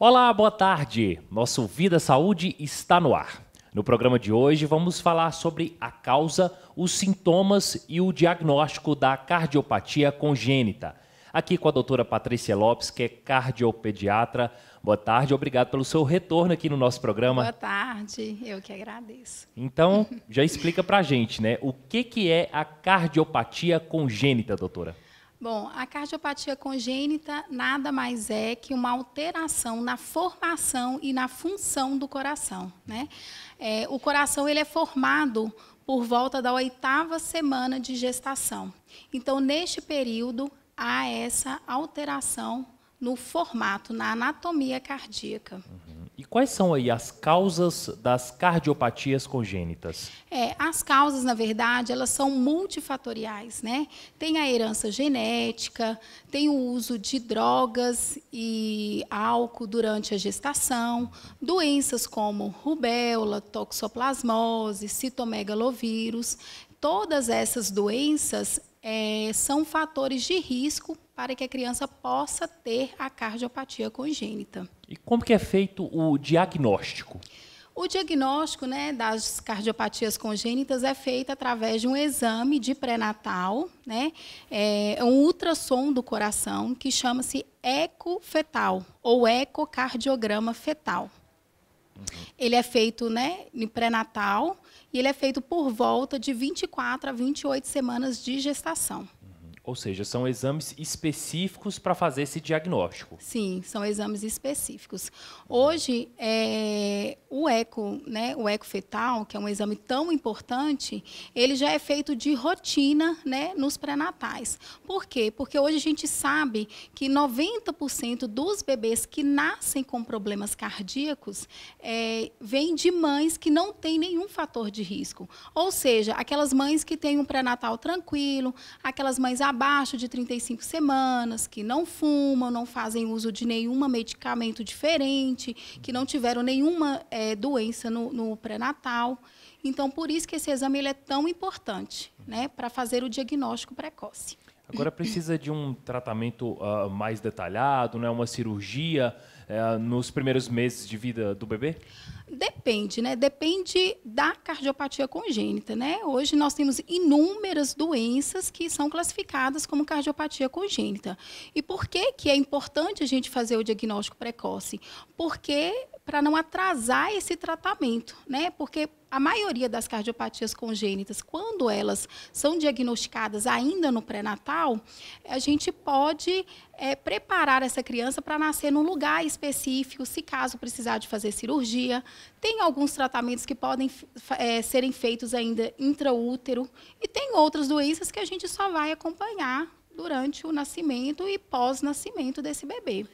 Olá, boa tarde. Nosso Vida Saúde está no ar. No programa de hoje vamos falar sobre a causa, os sintomas e o diagnóstico da cardiopatia congênita. Aqui com a doutora Patrícia Lopes, que é cardiopediatra. Boa tarde, obrigado pelo seu retorno aqui no nosso programa. Boa tarde, eu que agradeço. Então, já explica pra gente, né? O que, que é a cardiopatia congênita, doutora? Bom, a cardiopatia congênita nada mais é que uma alteração na formação e na função do coração. Né? É, o coração ele é formado por volta da oitava semana de gestação. Então, neste período, há essa alteração no formato, na anatomia cardíaca. Uhum. E quais são aí as causas das cardiopatias congênitas? É, as causas, na verdade, elas são multifatoriais, né? Tem a herança genética, tem o uso de drogas e álcool durante a gestação, doenças como rubéola, toxoplasmose, citomegalovírus. Todas essas doenças é, são fatores de risco para que a criança possa ter a cardiopatia congênita. E como que é feito o diagnóstico? O diagnóstico né, das cardiopatias congênitas é feito através de um exame de pré-natal, né, é, é um ultrassom do coração que chama-se ecofetal ou ecocardiograma fetal. Uhum. Ele é feito né, em pré-natal e ele é feito por volta de 24 a 28 semanas de gestação. Ou seja, são exames específicos para fazer esse diagnóstico. Sim, são exames específicos. Hoje, é, o eco, né, o eco fetal, que é um exame tão importante, ele já é feito de rotina, né, nos pré-natais. Por quê? Porque hoje a gente sabe que 90% dos bebês que nascem com problemas cardíacos é, vêm de mães que não têm nenhum fator de risco. Ou seja, aquelas mães que têm um pré-natal tranquilo, aquelas mães abertas, abaixo de 35 semanas, que não fumam, não fazem uso de nenhum medicamento diferente, que não tiveram nenhuma é, doença no, no pré-natal. Então, por isso que esse exame ele é tão importante, né, para fazer o diagnóstico precoce. Agora precisa de um tratamento uh, mais detalhado, né? uma cirurgia uh, nos primeiros meses de vida do bebê? Depende, né? Depende da cardiopatia congênita, né? Hoje nós temos inúmeras doenças que são classificadas como cardiopatia congênita. E por que, que é importante a gente fazer o diagnóstico precoce? Porque para não atrasar esse tratamento, né? Porque a maioria das cardiopatias congênitas, quando elas são diagnosticadas ainda no pré-natal, a gente pode é, preparar essa criança para nascer num lugar específico, se caso precisar de fazer cirurgia. Tem alguns tratamentos que podem é, serem feitos ainda intraútero e tem outras doenças que a gente só vai acompanhar durante o nascimento e pós-nascimento desse bebê.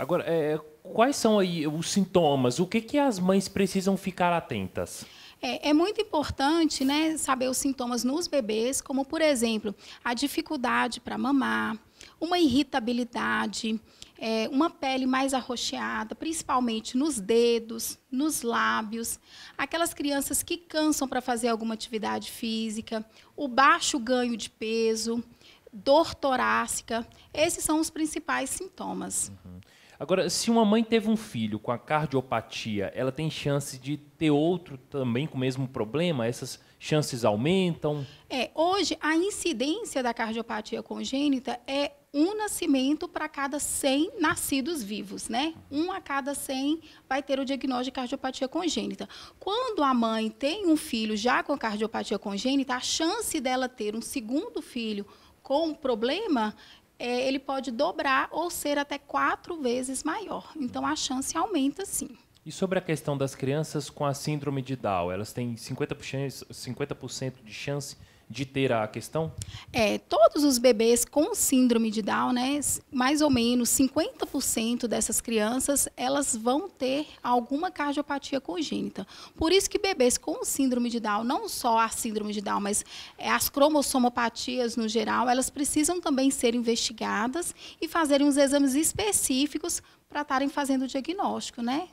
Agora, é, quais são aí os sintomas? O que, que as mães precisam ficar atentas? É, é, muito importante né, saber os sintomas nos bebês, como, por exemplo, a dificuldade para mamar, uma irritabilidade, é, uma pele mais arroxeada, principalmente nos dedos, nos lábios, aquelas crianças que cansam para fazer alguma atividade física, o baixo ganho de peso, dor torácica. Esses são os principais sintomas. Uhum. Agora, se uma mãe teve um filho com a cardiopatia, ela tem chance de ter outro também com o mesmo problema? Essas chances aumentam? É, hoje a incidência da cardiopatia congênita é um nascimento para cada 100 nascidos vivos, né? Um a cada 100 vai ter o diagnóstico de cardiopatia congênita. Quando a mãe tem um filho já com cardiopatia congênita, a chance dela ter um segundo filho com um problema é, ele pode dobrar ou ser até quatro vezes maior. Então a chance aumenta sim. E sobre a questão das crianças com a síndrome de Down, elas têm 50%, 50 de chance de ter a questão? É, todos os bebês com síndrome de Down, né, mais ou menos 50% dessas crianças, elas vão ter alguma cardiopatia congênita. Por isso que bebês com síndrome de Down, não só a síndrome de Down, mas é, as cromossomopatias no geral, elas precisam também ser investigadas e fazerem os exames específicos para estarem fazendo o diagnóstico, né?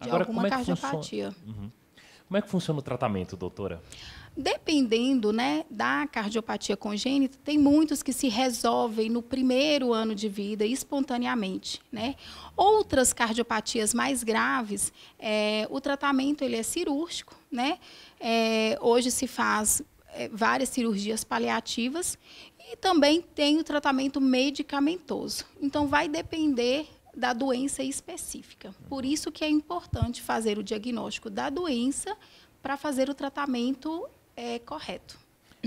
De Agora, alguma é cardiopatia. Funciona... Uhum. Como é que funciona o tratamento, doutora? Dependendo né, da cardiopatia congênita, tem muitos que se resolvem no primeiro ano de vida espontaneamente. Né? Outras cardiopatias mais graves, é, o tratamento ele é cirúrgico. Né? É, hoje se faz é, várias cirurgias paliativas e também tem o tratamento medicamentoso. Então, vai depender da doença específica. Por isso que é importante fazer o diagnóstico da doença para fazer o tratamento é, correto.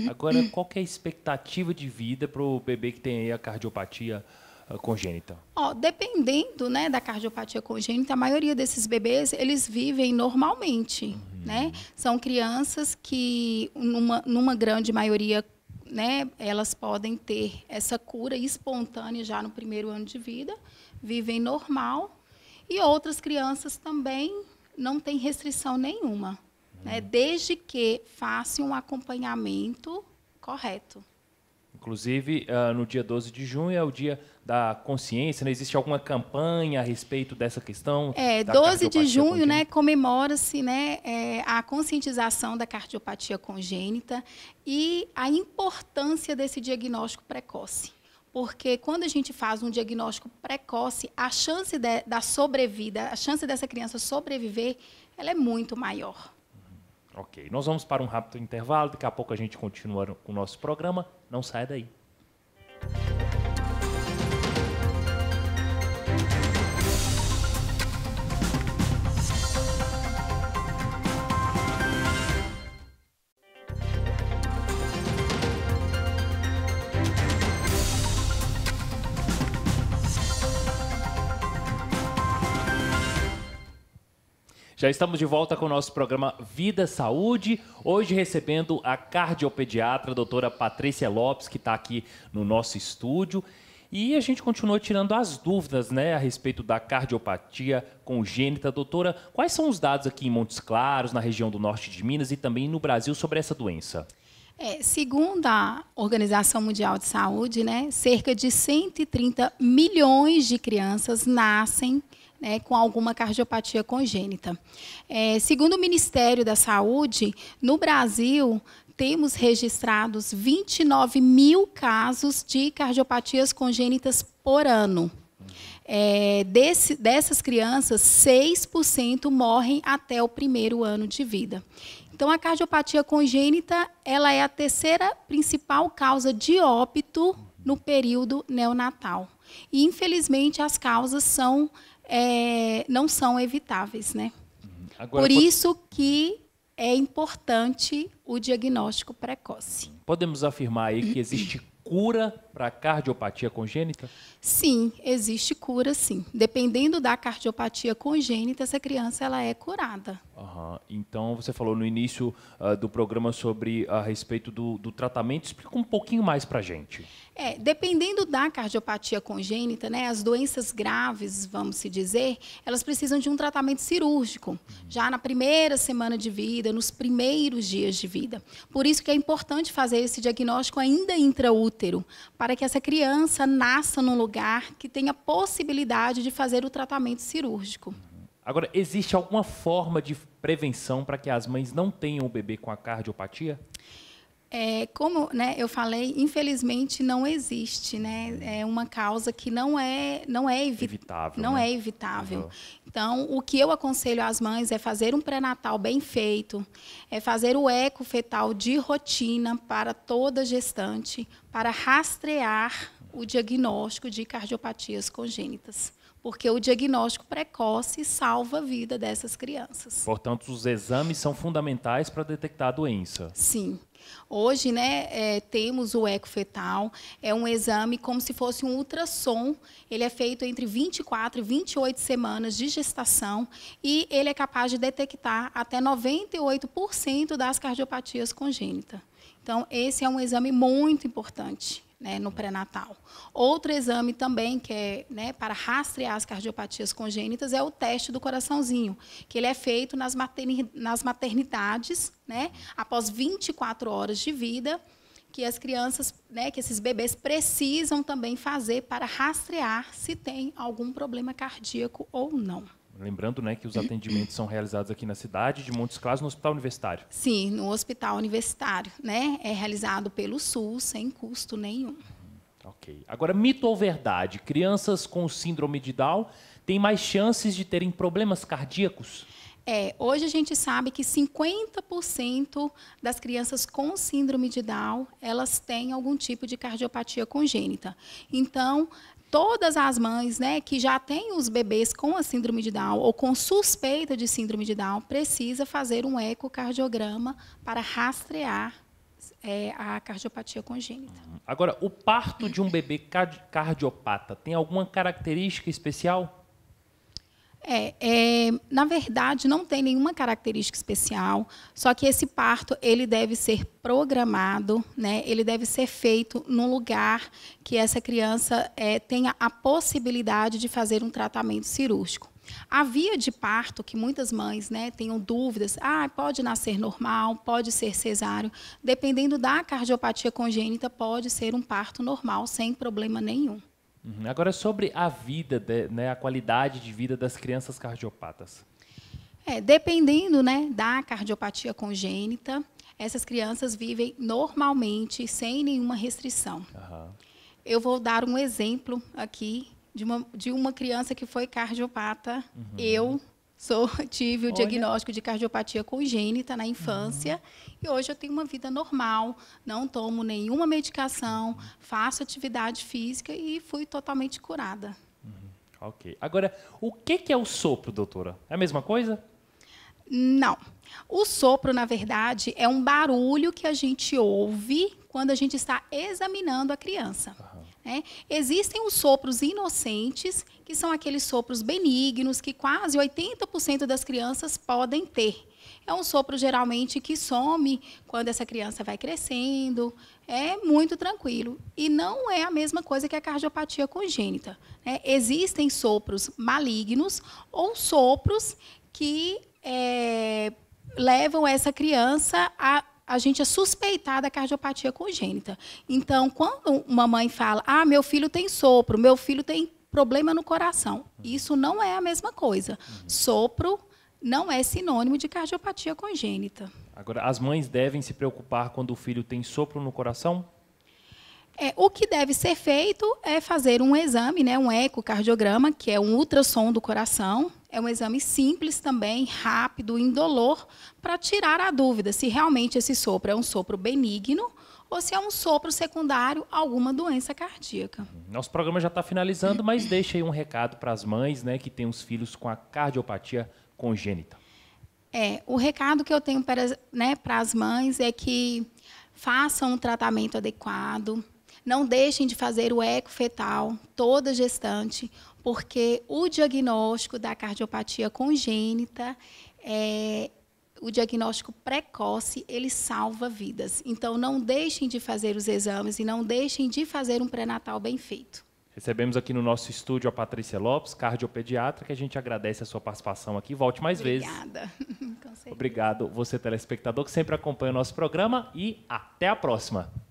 Agora, qual é a expectativa de vida para o bebê que tem a cardiopatia ah, congênita? Ó, dependendo né, da cardiopatia congênita, a maioria desses bebês eles vivem normalmente. Uhum. Né? São crianças que, numa, numa grande maioria, né, elas podem ter essa cura espontânea já no primeiro ano de vida, vivem normal. E outras crianças também não têm restrição nenhuma né, desde que faça um acompanhamento correto. Inclusive, uh, no dia 12 de junho é o dia da consciência, né? existe alguma campanha a respeito dessa questão? É, 12 de junho né, comemora-se né, é, a conscientização da cardiopatia congênita e a importância desse diagnóstico precoce. Porque quando a gente faz um diagnóstico precoce, a chance de, da sobrevida, a chance dessa criança sobreviver, ela é muito maior. Ok, nós vamos para um rápido intervalo, daqui a pouco a gente continua com o nosso programa. Não sai daí. Já estamos de volta com o nosso programa Vida Saúde, hoje recebendo a cardiopediatra a doutora Patrícia Lopes, que está aqui no nosso estúdio. E a gente continua tirando as dúvidas né, a respeito da cardiopatia congênita. Doutora, quais são os dados aqui em Montes Claros, na região do norte de Minas e também no Brasil sobre essa doença? É, segundo a Organização Mundial de Saúde, né, cerca de 130 milhões de crianças nascem né, com alguma cardiopatia congênita. É, segundo o Ministério da Saúde, no Brasil temos registrados 29 mil casos de cardiopatias congênitas por ano. É, desse, dessas crianças, 6% morrem até o primeiro ano de vida. Então, a cardiopatia congênita ela é a terceira principal causa de óbito no período neonatal. E, infelizmente, as causas são, é, não são evitáveis. Né? Uhum. Agora, Por isso que é importante o diagnóstico precoce. Podemos afirmar aí que existe cura para cardiopatia congênita? Sim, existe cura, sim. Dependendo da cardiopatia congênita, essa criança ela é curada. Uhum. Então, você falou no início uh, do programa sobre a respeito do, do tratamento. Explica um pouquinho mais para a gente. É, dependendo da cardiopatia congênita, né, as doenças graves, vamos se dizer, elas precisam de um tratamento cirúrgico, uhum. já na primeira semana de vida, nos primeiros dias de vida. Por isso que é importante fazer esse diagnóstico ainda intraútero, para para que essa criança nasça num lugar que tenha possibilidade de fazer o tratamento cirúrgico. Agora, existe alguma forma de prevenção para que as mães não tenham o bebê com a cardiopatia? É, como né, eu falei, infelizmente não existe né, é uma causa que não é, não é evi evitável. Não né? é evitável. Uhum. Então, o que eu aconselho às mães é fazer um pré-natal bem feito, é fazer o eco fetal de rotina para toda gestante, para rastrear o diagnóstico de cardiopatias congênitas porque o diagnóstico precoce salva a vida dessas crianças. Portanto, os exames são fundamentais para detectar a doença. Sim. Hoje, né, é, temos o ecofetal, é um exame como se fosse um ultrassom. Ele é feito entre 24 e 28 semanas de gestação e ele é capaz de detectar até 98% das cardiopatias congênitas. Então, esse é um exame muito importante né, no pré-natal. Outro exame também que é né, para rastrear as cardiopatias congênitas é o teste do coraçãozinho, que ele é feito nas, materni nas maternidades, né, após 24 horas de vida, que as crianças, né, que esses bebês precisam também fazer para rastrear se tem algum problema cardíaco ou não. Lembrando né, que os atendimentos são realizados aqui na cidade de Montes Claros, no Hospital Universitário. Sim, no Hospital Universitário. Né? É realizado pelo SUS, sem custo nenhum. Ok. Agora, mito ou verdade? Crianças com síndrome de Down têm mais chances de terem problemas cardíacos? É, hoje a gente sabe que 50% das crianças com síndrome de Down, elas têm algum tipo de cardiopatia congênita. Então, todas as mães né, que já têm os bebês com a síndrome de Down ou com suspeita de síndrome de Down precisa fazer um ecocardiograma para rastrear é, a cardiopatia congênita. Agora, o parto de um bebê cardiopata tem alguma característica especial? É, é, na verdade, não tem nenhuma característica especial, só que esse parto ele deve ser programado, né? ele deve ser feito num lugar que essa criança é, tenha a possibilidade de fazer um tratamento cirúrgico. A via de parto, que muitas mães né, tenham dúvidas, ah, pode nascer normal, pode ser cesáreo, dependendo da cardiopatia congênita, pode ser um parto normal, sem problema nenhum. Uhum. Agora, sobre a vida, né, a qualidade de vida das crianças cardiopatas. É, dependendo né, da cardiopatia congênita, essas crianças vivem normalmente, sem nenhuma restrição. Uhum. Eu vou dar um exemplo aqui de uma, de uma criança que foi cardiopata. Uhum. Eu Sou, tive o Olha. diagnóstico de cardiopatia congênita na infância uhum. e hoje eu tenho uma vida normal, não tomo nenhuma medicação, faço atividade física e fui totalmente curada. Uhum. Ok. Agora, o que, é o sopro, doutora? É a mesma coisa? Não. O sopro, na verdade, é um barulho que a gente ouve quando a gente está examinando a criança. Uhum. Né? Existem os sopros inocentes, que são aqueles sopros benignos que quase 80% das crianças podem ter. É um sopro geralmente que some quando essa criança vai crescendo, é muito tranquilo. E não é a mesma coisa que a cardiopatia congênita. Né? Existem sopros malignos ou sopros que é, levam essa criança a a gente é suspeitada da cardiopatia congênita. Então, quando uma mãe fala, ah, meu filho tem sopro, meu filho tem problema no coração, isso não é a mesma coisa. Sopro não é sinônimo de cardiopatia congênita. Agora, as mães devem se preocupar quando o filho tem sopro no coração? É, o que deve ser feito é fazer um exame, né, um ecocardiograma, que é um ultrassom do coração, é um exame simples também, rápido, indolor, para tirar a dúvida se realmente esse sopro é um sopro benigno ou se é um sopro secundário a alguma doença cardíaca. Nosso programa já está finalizando, mas deixa aí um recado para as mães né, que têm os filhos com a cardiopatia congênita. É, o recado que eu tenho para, né, para as mães é que façam um tratamento adequado, não deixem de fazer o eco fetal toda gestante porque o diagnóstico da cardiopatia congênita é, o diagnóstico precoce ele salva vidas. Então não deixem de fazer os exames e não deixem de fazer um pré-natal bem feito. Recebemos aqui no nosso estúdio a Patrícia Lopes, cardiopediatra, que a gente agradece a sua participação aqui. Volte mais Obrigada. vezes. Obrigada. Obrigado você telespectador que sempre acompanha o nosso programa e até a próxima.